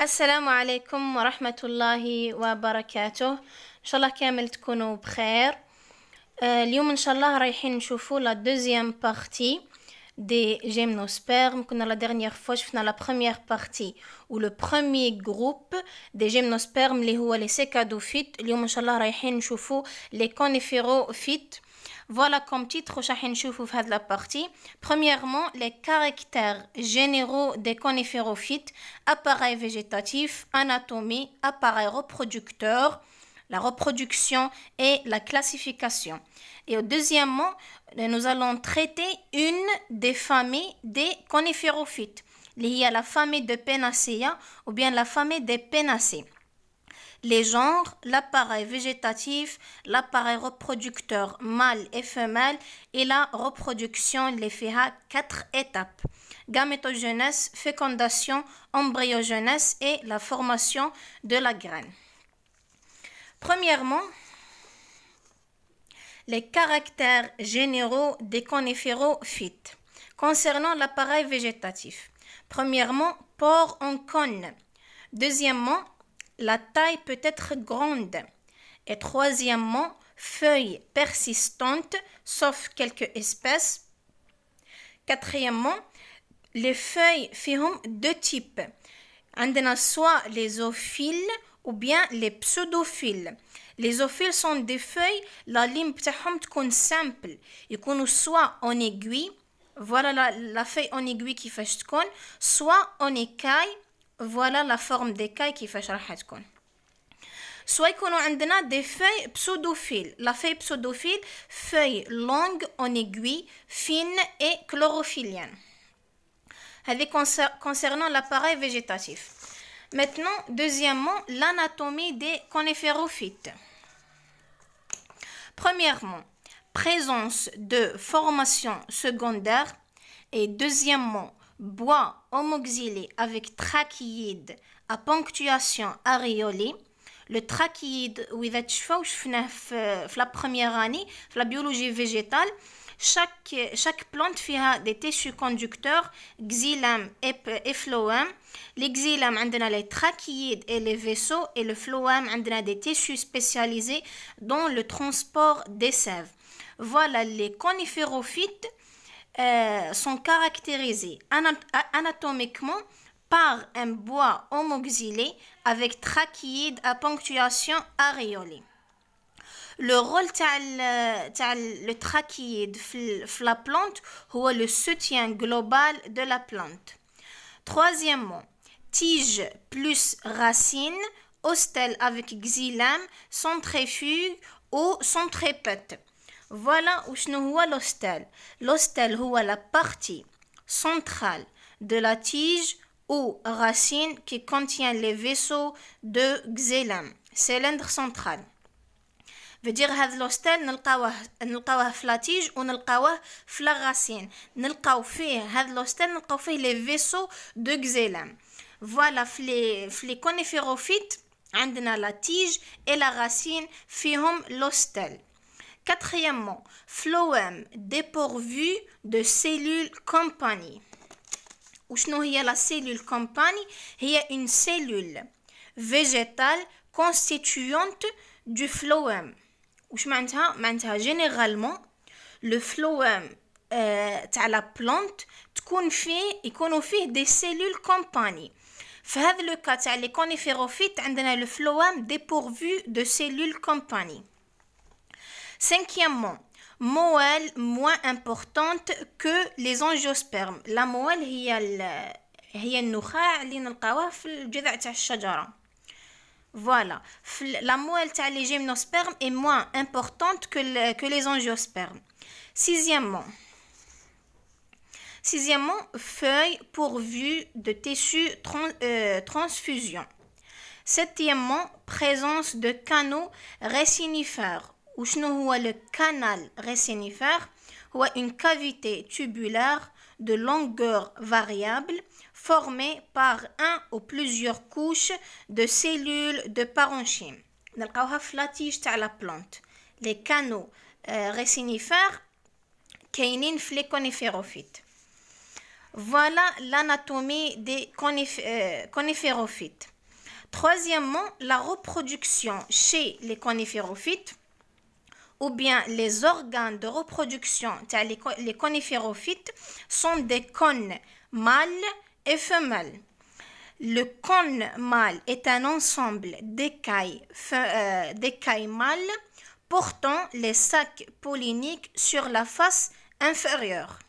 السلام عليكم ورحمة الله وبركاته إن شاء الله كامل تكونوا بخير آه، اليوم إن شاء الله رايحين نشوفوا لا دوزيام بارتي دي جيمنوسبيرم كنا لا ديرنيير فوا شفنا لا بروميير بارتي و لو برومي groupe دي جيمنوسبيرم اللي هو لي سيكادوفيت اليوم إن شاء الله رايحين نشوفوا les coniférophytes Voilà comme titre في de la partie. Premièrement, les caractères généraux des coniférophytes, appareil végétatif, anatomie, appareil reproducteur, la reproduction et la classification. Et deuxièmement, nous allons traiter une des familles des coniférophytes, liée à la famille de Penacea ou bien la famille des penaceae les genres, l'appareil végétatif, l'appareil reproducteur mâle et femelle et la reproduction, les à quatre étapes. Gamétogenèse, fécondation, embryogenèse et la formation de la graine. Premièrement, les caractères généraux des coniférophytes concernant l'appareil végétatif. Premièrement, port en cône. Deuxièmement, la taille peut être grande. Et troisièmement, feuilles persistantes, sauf quelques espèces. Quatrièmement, les feuilles deux types. types. a soit les ophiles ou bien les pseudophiles. Les ophiles sont des feuilles, la ligne qu'on simple simple. qu'on soit en aiguille, voilà la, feuille en aiguille qui fait تكون, soit en écaille, voilà la forme des cailles qui fait charhatkon. Soit qu'on avons des feuilles pseudophiles. La feuille pseudophile, feuille longue en aiguille, fine et chlorophyllienne. Elle est concernant l'appareil végétatif. Maintenant, deuxièmement, l'anatomie des coniférophytes. Premièrement, présence de formation secondaire. Et deuxièmement, bois homoxylé avec trachyide à ponctuation aréolée. Le trachyide, c'est euh, la première année, la biologie végétale, chaque, plante a des tissus conducteurs, xylème et, et phloème. Les xylèmes, les trachyides et les vaisseaux, et le phloème, a des tissus spécialisés dans le transport des sèves. Voilà les coniférophytes euh, sont caractérisés anatomiquement par un bois homoxylé avec trachyde à ponctuation aréolée. Le rôle de le dans la plante est le soutien global de la plante. Troisièmement, tige plus racine, hostelle avec xylème, centrifuge ou centripète voilà où se l'ostel. L'ostel est la partie centrale de la tige ou racine qui contient les vaisseaux de xylem, cylindre central. veut dire que l'ostel, nous le la tige ou nous ah la racine. Nous le l'ostel, nous le les vaisseaux de xylem. Voilà, les, les coniférophytes, عندنا la tige et la racine, fihom l'ostel. Quatrièmement, phloème dépourvu de cellules compagnie. Ou sinon, il y la cellule compagnie, il y a une cellule végétale constituante du phloème. Ou je maintiens généralement le phloème euh, à la plante, et confie des cellules compagnie. Dans le cas les coniférophytes, on le phloem dépourvu de cellules compagnie. Cinquièmement, moelle moins importante que les angiospermes la moelle هي النخاع اللي نلقاوه في الجذع تاع الشجره Voilà. La moelle les gymnospermes est moins importante que, que les angiospermes. Sixièmement, sixièmement, feuilles pourvues de tissus trans, euh, transfusion. Septièmement, présence de canaux récinifères le canal récinifère, هو une cavité tubulaire de longueur variable formée par un ou plusieurs couches de cellules de parenchyme نلقاوها في tige تاع la plante. les canaux euh, récinifères كاينين Voilà l'anatomie des euh, coniférophytes. Troisièmement, la reproduction chez les coniférophytes ou bien les organes de reproduction, les coniférophytes, sont des cônes mâles et femelles. Le cône mâle est un ensemble d'écailles euh, mâles portant les sacs polliniques sur la face inférieure.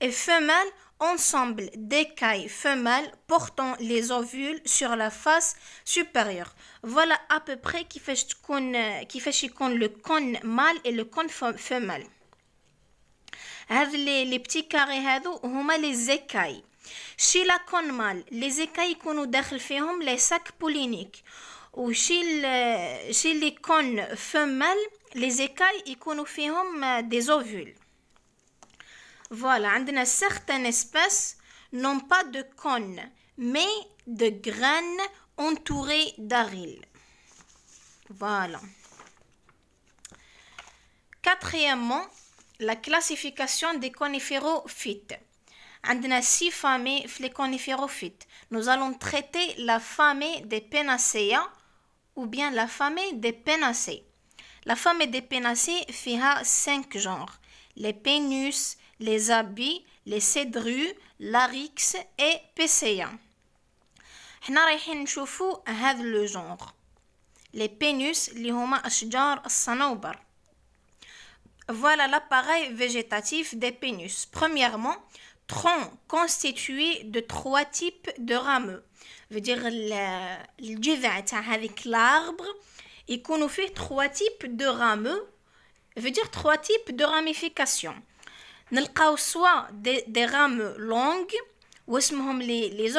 Et femelle ensemble d'écailles femelles portant les ovules sur la face supérieure. Voilà à peu près qui fait euh, le cône mâle et le cône femelle. Les, les petits carrés sont les écailles. Chez la cône mâle, les écailles يكونوا des hum, les sacs polliniques. Ou chez les cônes femelles, les écailles يكونوا hum, euh, des ovules. Voilà, certaines espèces n'ont pas de cônes, mais de graines entourées d'arilles Voilà. Quatrièmement, la classification des coniférophytes. a six familles les coniférophytes. Nous allons traiter la famille des Penacea ou bien la famille des Penacées. La famille des Penacées fera cinq genres. Les pénus les abis, les cédrus, l'arix et PCA. حنا رايحين نشوفوا هذا لو جونغ لي بينوس اللي هما اشجار Voilà l'appareil végétatif des pénus. Premièrement, tronc constitué de trois types de rameux. veut dire le تاع avec l'arbre يكونوا fait trois types de rameux veut dire trois types de ramifications. Nous سوا soit soit rames longues, longues لي les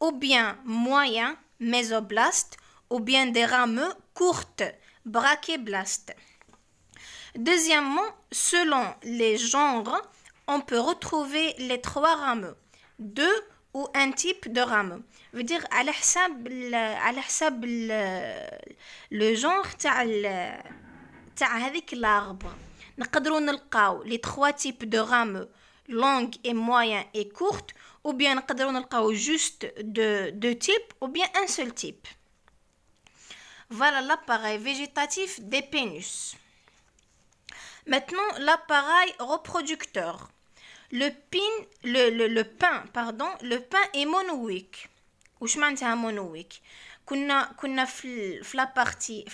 ou bien moyen mesoblastes, ou bien des rames courtes brachyblastes. Deuxièmement, selon les genres, on peut retrouver les trois rames, deux ou un type de rame. Veut dire à le, le genre avec l'arbre. Nous trois les trois types de rame longues et moyennes et courtes, ou bien نقدروا trouver juste deux types ou bien un seul type voilà l'appareil végétatif des pénus maintenant l'appareil reproducteur le pin le, pain pardon le pain est monoïque ou je monoïque كنا la partie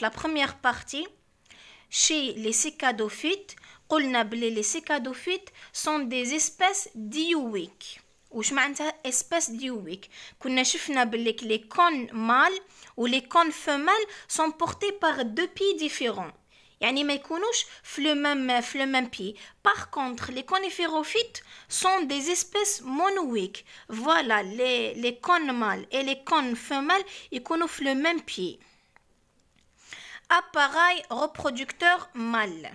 la première partie chez les Cicadophytes, les Cicadophytes sont des espèces diouïques. les cônes mâles ou les cônes femelles sont portées par deux pieds différents. Ils le même pied. Par contre, les coniférophytes sont des espèces monoïques. Voilà, les cônes mâles et les cônes femelles et trouvent le même pied. Appareil reproducteur mâle.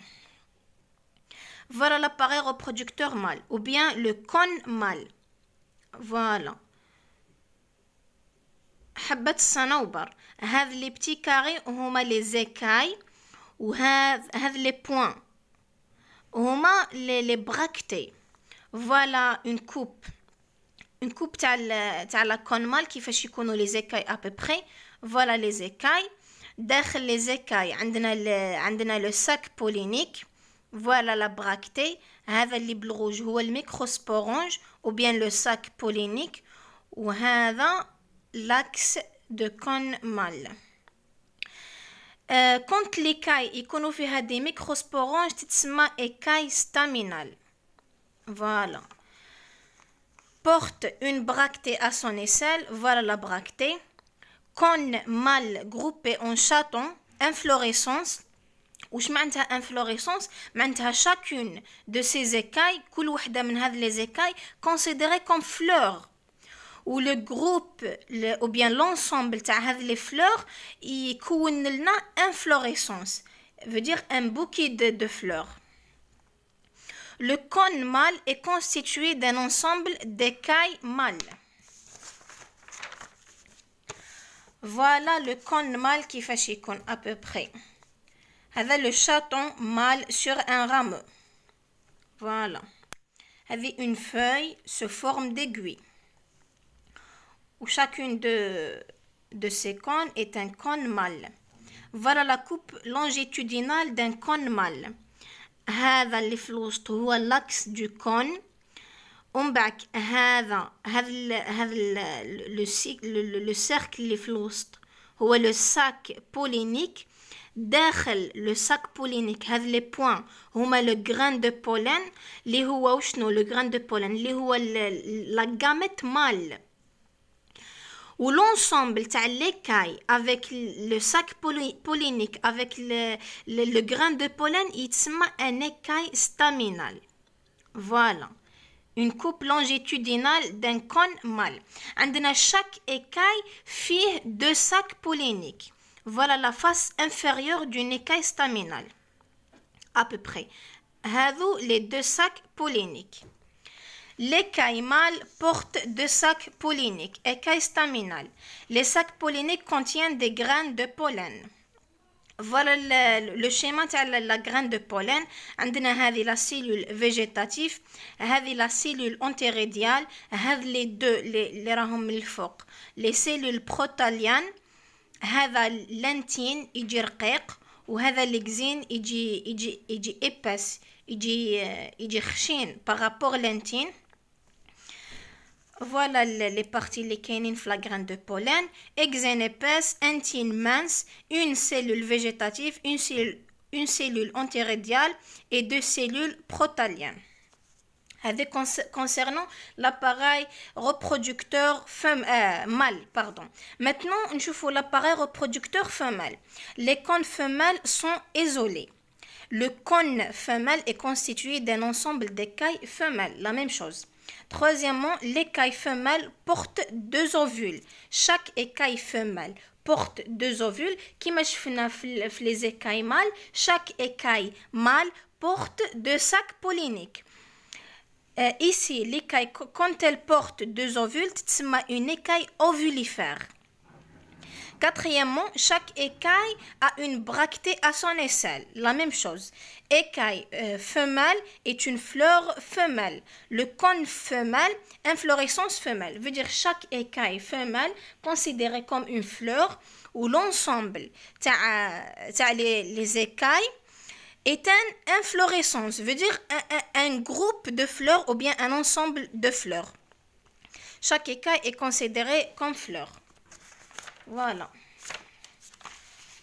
Voilà l'appareil reproducteur mâle, ou bien le con mâle. Voilà. Have les petits carrés ou les écailles? Ou les points? Comment les les bractées? Voilà une coupe. Une coupe telle la le con mâle qui fait chico les écailles à peu près. Voilà les écailles. Dans les écailles. On a le sac pollinique, Voilà la bractée. On a libre rouge ou le microsporange ou bien le sac polynique. ou a l'axe de con mal. Quand l'écaille, il y a des microsporanges, c'est ma écaille staminale. Voilà. Porte une bractée à son aisselle. Voilà la bractée cône mâle groupé en chaton, inflorescence Ou معناتها inflorescence, معناتها chacune de ces écailles كل les écailles considérées comme fleurs, ou le groupe ou bien l'ensemble de les fleurs est لنا inflorescence veut dire un bouquet de, fleurs le cône mâle est constitué d'un ensemble d'écailles mâles Voilà le cône mâle qui fait chicon à peu près. Avec le chaton mâle sur un rameau. Voilà. Avec une feuille se forme d'aiguille. Où chacune de, de ces cônes est un cône mâle. Voilà la coupe longitudinale d'un cône mâle. Avec les في l'axe du cône on le cycle le, cercle le sac pollinique داخل le sac pollinique les points le grain de pollen اللي le grain de pollen اللي la gamète mâle ou l'ensemble تاع l'écaille avec le sac pollinique avec le, grain de pollen يتسمى un écaille staminale. voilà une coupe longitudinale d'un cône mâle. à chaque écaille fait deux sacs polliniques. Voilà la face inférieure d'une écaille staminale. À peu près. vous les deux sacs polliniques. L'écaille mâle porte deux sacs polliniques, écailles staminale. Les sacs polliniques contiennent des graines de pollen. فوالا لو شيما تاع لا غران دو بولين عندنا هذه لا سيلول فيجيتاتيف هذه لا سيلول اونتيريديال هذ لي دو لي راهم من الفوق لي سيلول بروتاليان هذا لانتين يجي رقيق وهذا ليكزين يجي يجي يجي ايباس يجي يجي خشين بارابور لانتين Voilà les parties les flagrantes de pollen. Exène épaisse, intime mince, une cellule végétative, une cellule, une et deux cellules protaliennes. concernant l'appareil reproducteur femelle, euh, mâle, pardon. Maintenant, nous faut l'appareil reproducteur femelle. Les cônes femelles sont isolés. Le cône femelle est constitué d'un ensemble d'écailles femelles, la même chose. Troisièmement, l'écaille femelle porte deux ovules. Chaque écaille femelle porte deux ovules qui les écailles mâles. Chaque écaille mâle porte deux sacs polliniques. Euh, ici, quand elle porte deux ovules, c'est une écaille ovulifère. Quatrièmement, chaque écaille a une bractée à son aisselle. La même chose. Écaille euh, femelle est une fleur femelle. Le cône femelle, inflorescence femelle. Veut dire chaque écaille femelle considérée comme une fleur ou l'ensemble. Les, les écailles est une inflorescence, veut dire un, un, groupe de fleurs ou bien un ensemble de fleurs. Chaque écaille est considérée comme fleur. Voilà.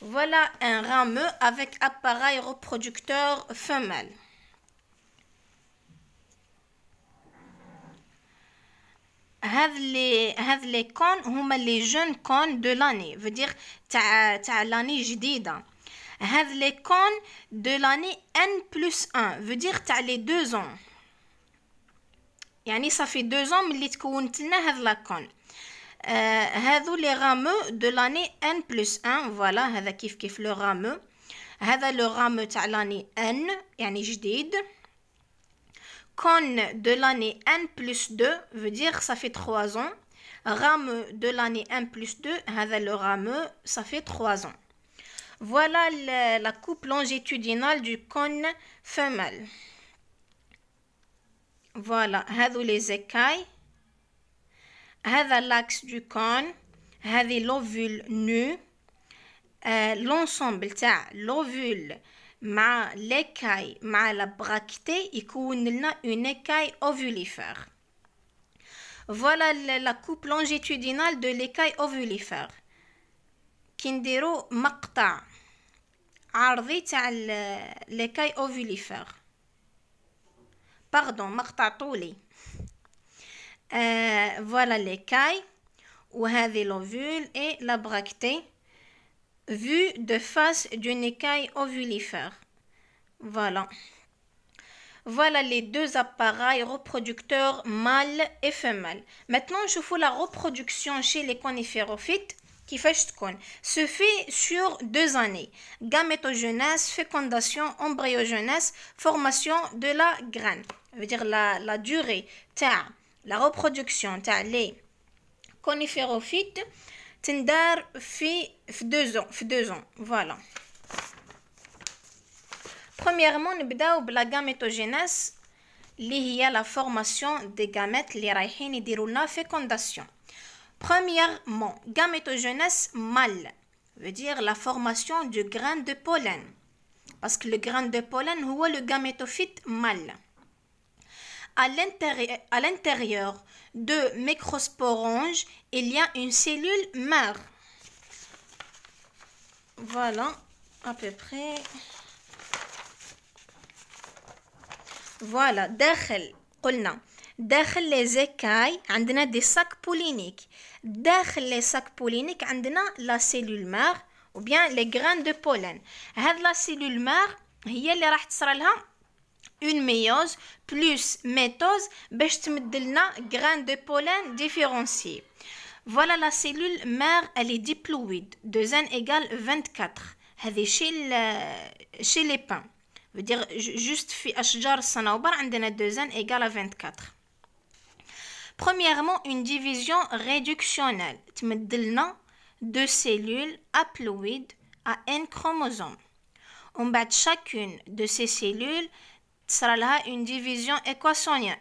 Voilà un rameux avec appareil reproducteur femelle. les les con هما les jeunes cons de l'année veut dire تاع تاع l'année جديده هذ les cons de l'année n plus 1 veut dire تاع les 2 ans يعني صافي 2 ans ملي تكونت لنا هذ لا les rameux de l'année n plus 1, voilà, le rameux de l'année le il y a n j'ai dit. con cône de l'année n plus 2, ça fait 3 ans. Rame de l'année n plus 2, ça fait 3 ans. Voilà la coupe longitudinale du cône femelle. Voilà, les écailles. هذا لاكس دو كون هذه لوفول نو آه لونسومبل تاع لوفول مع ليكاي مع لابراكتي يكون لنا اون ايكاي اوفوليفير فوالا لا كوب لونجيتودينال دو ليكاي اوفوليفير كي نديرو مقطع عرضي تاع ليكاي اوفوليفير باردون مقطع طولي Euh, voilà l'écaille, ou l'ovule et la bractée, vue de face d'une écaille ovulifère. Voilà. Voilà les deux appareils reproducteurs mâle et femelle. Maintenant, je fais la reproduction chez les coniférophytes qui fait se fait sur deux années. Gamétogenèse, fécondation, embryogenèse, formation de la graine. veut dire la, durée la reproduction تاع les coniférophytes تندار في deux ans deux ans voilà premièrement نبداو بلا gamétogénèse اللي هي la formation des gamètes اللي رايحين يديروا la fécondation premièrement gamétogénèse mâle veut dire la formation du grain de pollen parce que le grain de pollen هو le gamétophyte mâle à l'intérieur de Microsporange, il y a une cellule mère. voilà, à peu près. voilà, derrière les écailles, a des sacs polliniques, derrière les sacs polliniques, a la cellule mère, ou bien les grains de pollen, elle la cellule mère, il y a les racines une méiose plus métose باش grain de pollen différencié. Voilà la cellule mère, elle est diploïde, 2n égale 24. هذه chez chez les pins. veut dire juste في أشجار الصنوبر عندنا 2n égale à 24. Premièrement, une division réductionnelle. تمدلنا deux cellules haploïdes à n chromosome. On bat chacune de ces cellules T'aura là une division équationnelle.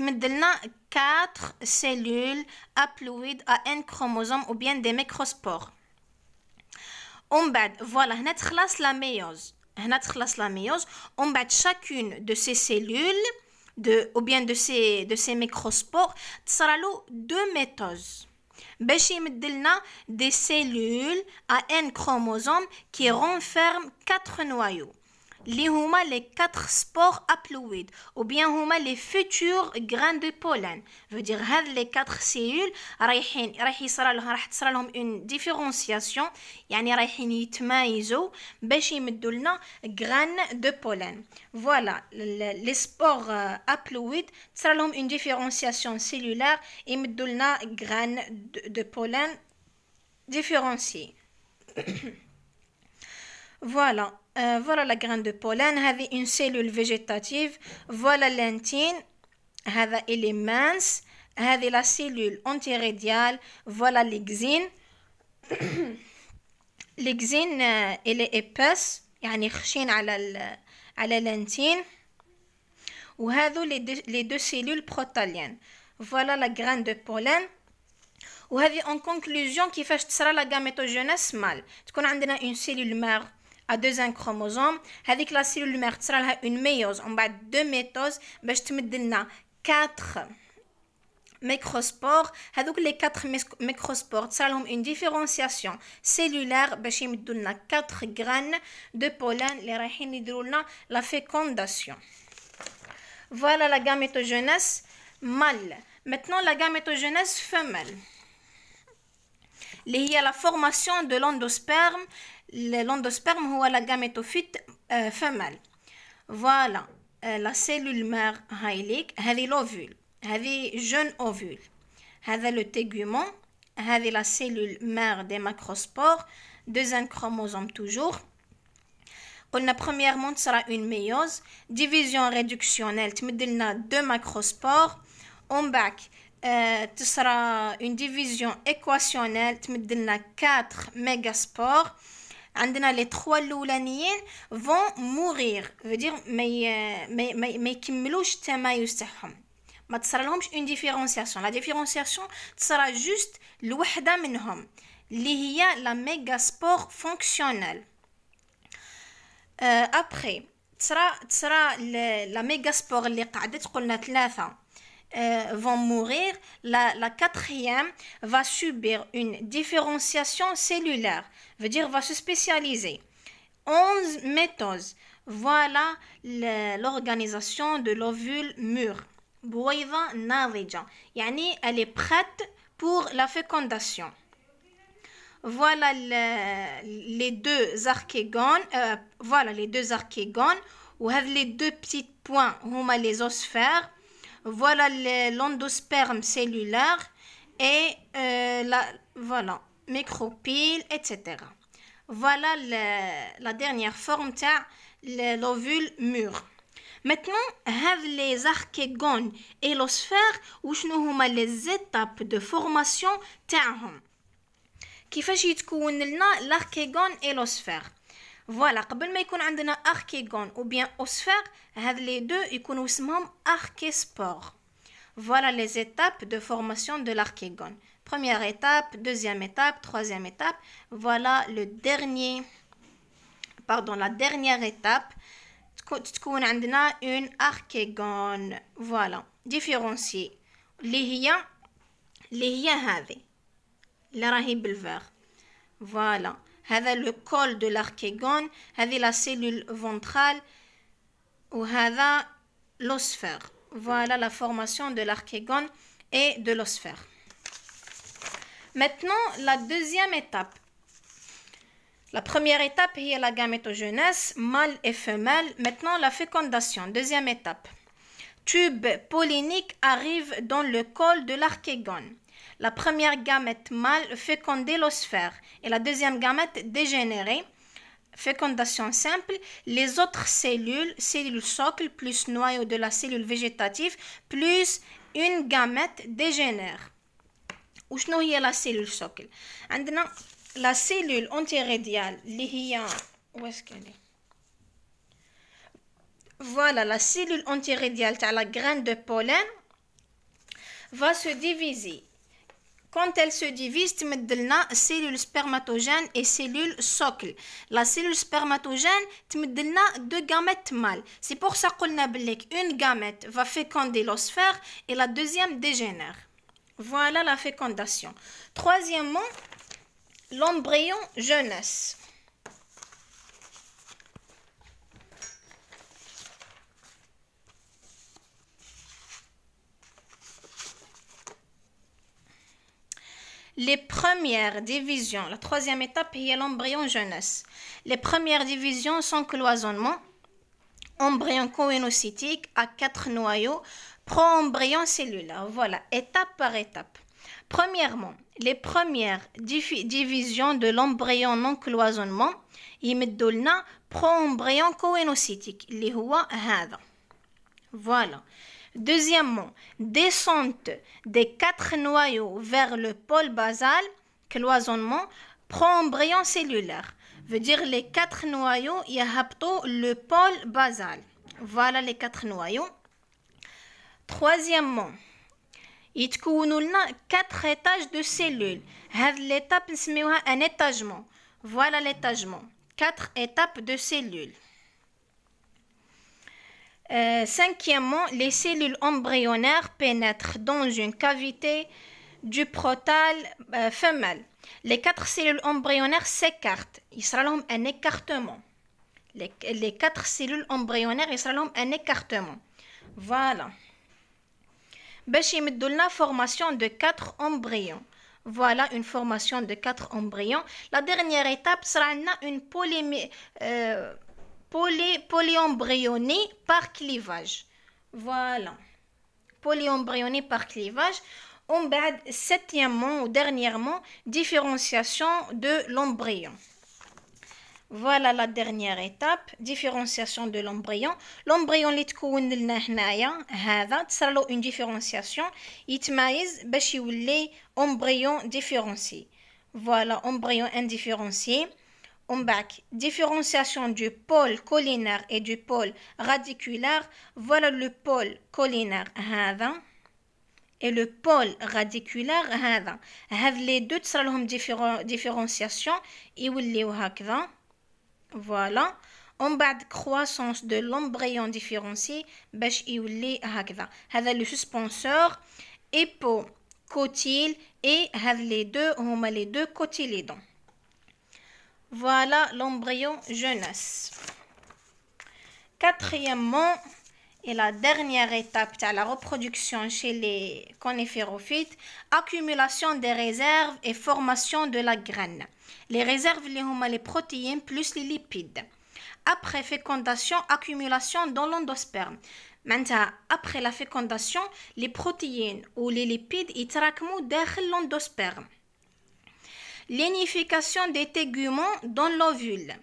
nous maintenant quatre cellules haploïdes à un chromosome ou bien des microspores. On voilà nettoie là la méiose. Nettoie là la méiose. On bat chacune de ces cellules, de ou bien de ces de ces mérospores, t'aura deux métases. Beaucoup des cellules à un chromosome qui renferment quatre noyaux les les quatre spores haploïdes ou bien les futurs grains de pollen veut dire hein, les quatre cellules رايحين une différenciation yani y a des grains de pollen voilà les spores euh, haploïdes تصير une différenciation cellulaire يمدوا des grains de pollen différenciés voilà فوالا لا غران دو بولان هذه اون سيلول فيجيتاتيف فوالا لانتين هذا إلي مانس هذه لا سيلول انتيريديال فوالا ليكزين ليكزين إلي إيباس يعني خشين على ال على لانتين وهذو لي دو سيلول بروتاليان فوالا لا غران دو بولان وهذه اون كونكلوزيون كيفاش تصرى لا غاميتوجينيس مال تكون عندنا اون سيلول مار à deux un chromosome avec la cellule mère ça une méiose on bas deux méthodes mais ben, je quatre microspores donc les quatre microspores ça une différenciation cellulaire mais ben, je quatre graines de pollen les rayons la fécondation voilà la gamétogenèse mâle maintenant la gamétogenèse femelle il y la formation de l'endosperme l'endosperme ou la gamétophyte euh, femelle voilà euh, la cellule mère elle est l'ovule est jeune ovule est le tégument est la cellule mère des macrospores deux chromosomes toujours a premièrement sera une méiose division réductionnelle a deux macrospores bac ce euh, sera une division équationnelle a quatre mégaspores les trois تخوا vont mourir veut dire ما ما ما يكملوش التمايز تاعهم ما تصرى لهمش اون ديفيرونسياسيون لا ديفيرونسياسيون تصرى جوست لوحده منهم اللي هي لا ميغا سبور فونكسيونيل تصرى تصرى لا ميغا سبور اللي قعدت قلنا ثلاثه vont mourir, la, la, quatrième va subir une différenciation cellulaire veut dire va se spécialiser. 11 méthodes. Voilà l'organisation de l'ovule mûr. Bouiva narija. Yani, elle est prête pour la fécondation. Voilà les deux archégones. Euh, voilà les deux archégones. Ou les deux petits points, on a les osphères. Voilà l'endosperme cellulaire. Et euh, la, voilà, micropyl, etc. Voilà la dernière forme, l'ovule mûr. Maintenant, rêve les archégones et l'osphère, où nous avons les étapes de formation, qui font que nous avons l'archégone et l'osphère. Voilà, quand un ou bien l'osphère, les deux et vous Voilà les étapes de formation de l'archégone. Première étape, deuxième étape, troisième étape. Voilà le dernier, pardon, la dernière étape. Tu عندنا une archegone. Voilà, différencier. les هي les liens. هذه اللي Voilà. هذا le col de l'archegone, هذه la cellule ventrale c'est l'osphère. Voilà la formation de l'archégone et de l'osphère. Maintenant, la deuxième étape. La première étape est la gamétogenèse, mâle et femelle. Maintenant, la fécondation, deuxième étape. Tube pollinique arrive dans le col de l'archégone. La première gamète mâle fécondé, l'osphère et la deuxième gamète dégénérée. Fécondation simple, les autres cellules, cellules socle plus noyau de la cellule végétative, plus une gamète dégénère. وشنو هي لا سيلول سوكل عندنا لا سيلول اونتيريديال اللي هي واش كاين فوالا لا سيلول اونتيريديال تاع la graine va se diviser quand elle se divise, la cellule spermatogène et cellule socle. La cellule spermatogène la deux gamètes mâles. C'est pour ça qu'on a une gamète va féconder l'osphère et la deuxième dégénère. Voilà la fécondation. Troisièmement, l'embryon jeunesse. les premières divisions, la troisième étape est l'embryon jeunesse. Les premières divisions sont cloisonnement, embryon coénocytique à quatre noyaux, Pro-embryon cellulaire. Hein. Voilà, étape par étape. Premièrement, les premières divisions de l'embryon non cloisonnement imedolna, embryon proembryon coénocytique pro-embryon Voilà. Deuxièmement, descente des quatre noyaux vers le pôle basal, cloisonnement, pro-embryon cellulaire. Veut dire les quatre noyaux, yahabto le pôle basal. Voilà les quatre noyaux. Troisièmement, y a quatre étages de cellules. l'étape نسميوها un étagement. Voilà l'étagement. Quatre étapes de cellules. Euh, cinquièmement, les cellules embryonnaires pénètrent dans une cavité du protal euh, femelle. Les quatre cellules embryonnaires s'écartent. Il sera un écartement. Les, quatre cellules embryonnaires, il sera un écartement. Voilà. باش formation de formation de 4 embryons. Voilà une formation de quatre embryons. La dernière étape sera une euh, poly, par clivage. Voilà. Polyembryonie par clivage. On septièmement ou dernièrement, différenciation de l'embryon. Voilà la dernière étape, différenciation de l'embryon. L'embryon اللي تكون لنا هنايا هذا une différenciation يتميز باش يولي embryon différencié. Voilà embryon indifférencié. On back. Différenciation du pôle collinaire et du pôle radiculaire. Voilà le pôle collinaire. Ah, et le pôle radiculaire هذا. Ah, هذ ah, les deux تصرا لهم différenciation يوليو voilà. bas de croissance de l'embryon différencié باش يولي هكذا le suspenseur cotyle, et les deux هما les deux cotylédons voilà l'embryon jeunesse quatrièmement et la dernière étape à la reproduction chez les coniférophytes accumulation des réserves et formation de la graine les réserves, les protéines plus les lipides. Après fécondation, accumulation dans l'endosperme. Après la fécondation, les protéines ou les lipides traquent dans l'endosperme. L'énification des téguments dans l'ovule.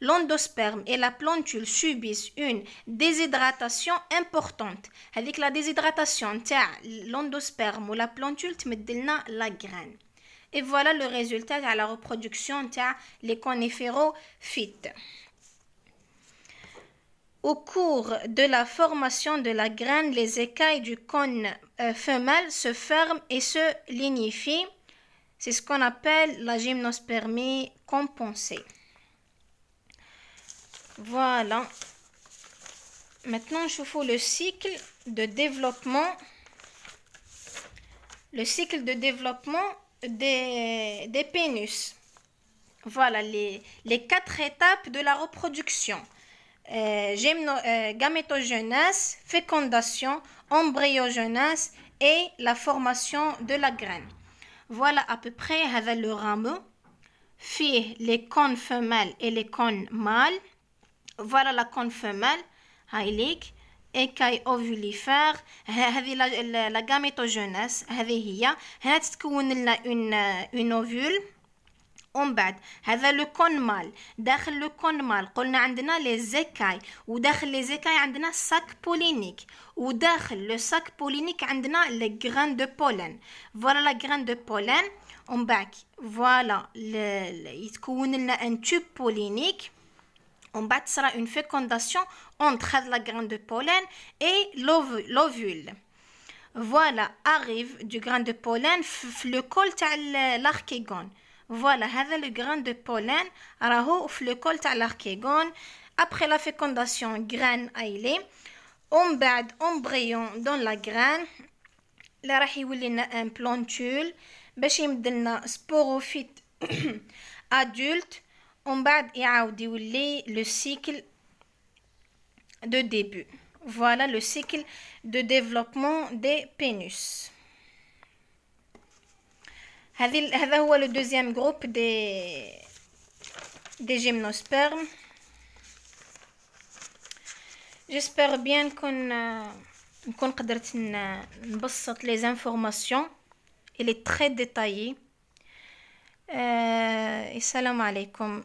L'endosperme et la plantule subissent une déshydratation importante. Avec la déshydratation, l'endosperme ou la plantule, la graine. Et voilà le résultat de la reproduction des les coniférophytes. Au cours de la formation de la graine, les écailles du cône euh, femelle se ferment et se lignifient. C'est ce qu'on appelle la gymnospermie compensée. Voilà. Maintenant, je vous le cycle de développement. Le cycle de développement des, des pénus. Voilà les, les, quatre étapes de la reproduction. Euh, euh, gamétogénèse, fécondation, embryogenèse et la formation de la graine. Voilà à peu près avec le rameau. Fille, les cônes femelles et les cônes mâles. Voilà la cône femelle. ايكاي اوفوليفير هذه لا غاميتوجينيس هذه هي هنا تتكون لنا اون اون اوفول ومن بعد هذا لو كون مال داخل لو كون مال قلنا عندنا لي زيكاي وداخل لي زيكاي عندنا ساك بولينيك وداخل لو ساك بولينيك عندنا لي غران دو بولين فوالا لا غران دو بولين ومن بعد فوالا يتكون لنا ان تيوب بولينيك ومن بعد صرا اون فيكونداسيون entre la graine de pollen et l'ovule. Voilà, arrive du grain de pollen le col à l'archégone. Voilà, le grain de pollen le col à l'archégone. Après la fécondation, graine ailée. On bad embryon dans la graine. Là, راح يولي لنا un plantule. باش يمد لنا سبوروفيت adulte. On بعد de début. Voilà le cycle de développement des pénus. هذا هو le deuxième groupe des, des gymnospermes. J'espère bien qu'on نكون euh, قدرت les informations Il est très détaillé. Euh, et salam alaikum